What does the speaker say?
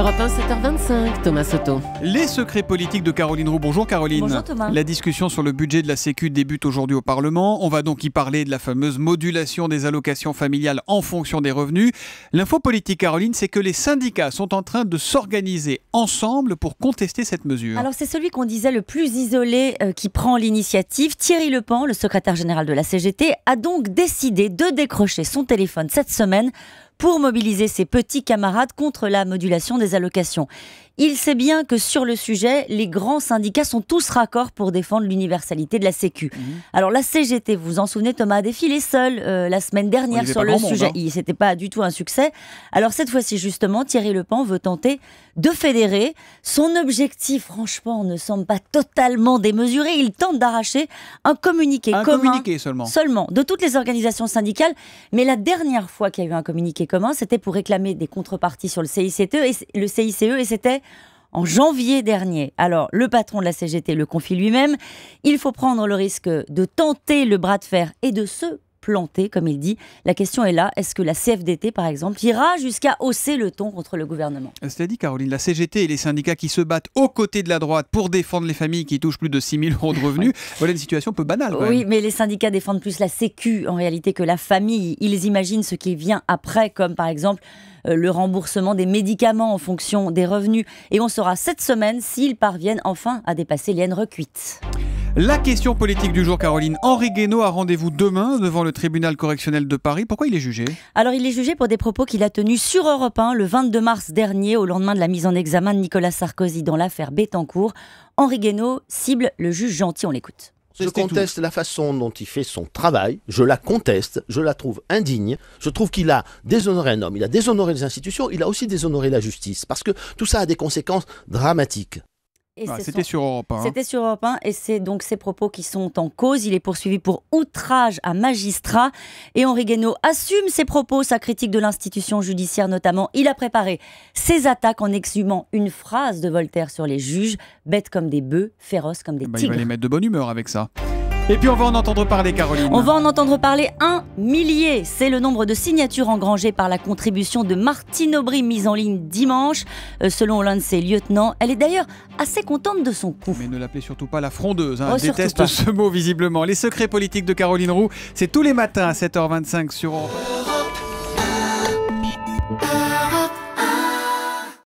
Europe 1, 7h25, Thomas Soto. Les secrets politiques de Caroline Roux. Bonjour Caroline. Bonjour Thomas. La discussion sur le budget de la Sécu débute aujourd'hui au Parlement. On va donc y parler de la fameuse modulation des allocations familiales en fonction des revenus. L'info politique, Caroline, c'est que les syndicats sont en train de s'organiser ensemble pour contester cette mesure. Alors c'est celui qu'on disait le plus isolé euh, qui prend l'initiative. Thierry Lepan, le secrétaire général de la CGT, a donc décidé de décrocher son téléphone cette semaine pour mobiliser ses petits camarades contre la modulation des allocations. Il sait bien que sur le sujet, les grands syndicats sont tous raccords pour défendre l'universalité de la Sécu. Mhm. Alors la CGT, vous vous en souvenez, Thomas a défilé seul euh, la semaine dernière sur le sujet. Monde, hein. Il C'était pas du tout un succès. Alors cette fois-ci, justement, Thierry Le Pen veut tenter de fédérer. Son objectif, franchement, ne semble pas totalement démesuré. Il tente d'arracher un communiqué un communiqué seulement. seulement de toutes les organisations syndicales. Mais la dernière fois qu'il y a eu un communiqué comment c'était pour réclamer des contreparties sur le CICE et, le CICE, et c'était en janvier dernier. Alors, le patron de la CGT le confie lui-même. Il faut prendre le risque de tenter le bras de fer et de se planté, comme il dit. La question est là, est-ce que la CFDT, par exemple, ira jusqu'à hausser le ton contre le gouvernement euh, C'est dit, Caroline, la CGT et les syndicats qui se battent aux côtés de la droite pour défendre les familles qui touchent plus de 6 000 euros de revenus, voilà une situation un peu banale. oui, mais les syndicats défendent plus la Sécu en réalité que la famille. Ils imaginent ce qui vient après, comme par exemple euh, le remboursement des médicaments en fonction des revenus. Et on saura cette semaine s'ils parviennent enfin à dépasser les recuite. La question politique du jour, Caroline. Henri Guénaud a rendez-vous demain devant le tribunal correctionnel de Paris. Pourquoi il est jugé Alors, il est jugé pour des propos qu'il a tenus sur Europe 1 le 22 mars dernier, au lendemain de la mise en examen de Nicolas Sarkozy dans l'affaire Bettencourt. Henri Guénaud cible le juge gentil. On l'écoute. Je conteste la façon dont il fait son travail, je la conteste, je la trouve indigne, je trouve qu'il a déshonoré un homme, il a déshonoré les institutions, il a aussi déshonoré la justice, parce que tout ça a des conséquences dramatiques. Ah, hein. C'était sur Europe 1. C'était sur Europe 1 et c'est donc ses propos qui sont en cause. Il est poursuivi pour outrage à magistrat et Henri Guénaud assume ses propos, sa critique de l'institution judiciaire notamment. Il a préparé ses attaques en exhumant une phrase de Voltaire sur les juges, bêtes comme des bœufs, féroces comme des tigres. Ah bah, il va les mettre de bonne humeur avec ça. Et puis on va en entendre parler, Caroline. On va en entendre parler un millier. C'est le nombre de signatures engrangées par la contribution de Martine Aubry mise en ligne dimanche, euh, selon l'un de ses lieutenants. Elle est d'ailleurs assez contente de son coup. Mais ne l'appelez surtout pas la frondeuse. Hein. Oh, déteste ce mot visiblement. Les secrets politiques de Caroline Roux, c'est tous les matins à 7h25 sur